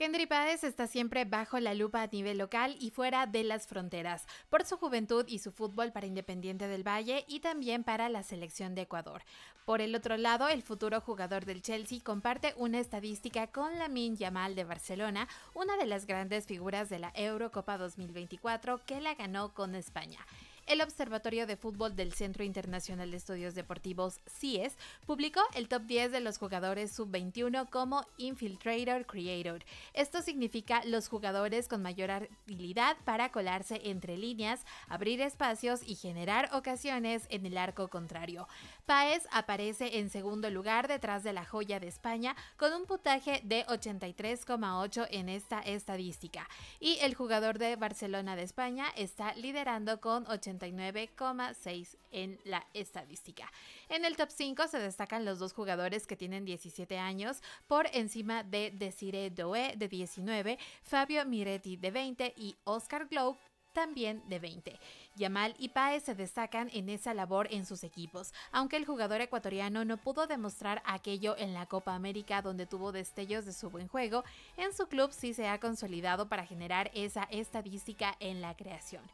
Kendry Páez está siempre bajo la lupa a nivel local y fuera de las fronteras, por su juventud y su fútbol para Independiente del Valle y también para la selección de Ecuador. Por el otro lado, el futuro jugador del Chelsea comparte una estadística con Lamin Yamal de Barcelona, una de las grandes figuras de la Eurocopa 2024 que la ganó con España el Observatorio de Fútbol del Centro Internacional de Estudios Deportivos, CIES, publicó el top 10 de los jugadores sub-21 como Infiltrator Creator. Esto significa los jugadores con mayor habilidad para colarse entre líneas, abrir espacios y generar ocasiones en el arco contrario. Paez aparece en segundo lugar detrás de la joya de España con un puntaje de 83,8 en esta estadística. Y el jugador de Barcelona de España está liderando con 80 99.6 en la estadística. En el top 5 se destacan los dos jugadores que tienen 17 años por encima de Desiree Doe de 19, Fabio Miretti de 20 y Oscar Glow también de 20. Yamal y Paez se destacan en esa labor en sus equipos, aunque el jugador ecuatoriano no pudo demostrar aquello en la Copa América donde tuvo destellos de su buen juego, en su club sí se ha consolidado para generar esa estadística en la creación.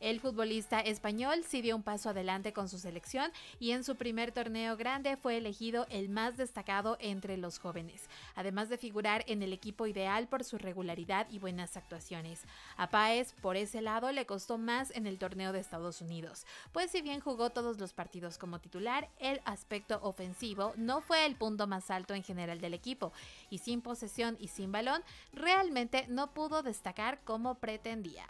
El futbolista español sí dio un paso adelante con su selección y en su primer torneo grande fue elegido el más destacado entre los jóvenes, además de figurar en el equipo ideal por su regularidad y buenas actuaciones. A Páez, por ese lado, le costó más en el torneo de Estados Unidos, pues si bien jugó todos los partidos como titular, el aspecto ofensivo no fue el punto más alto en general del equipo, y sin posesión y sin balón, realmente no pudo destacar como pretendía.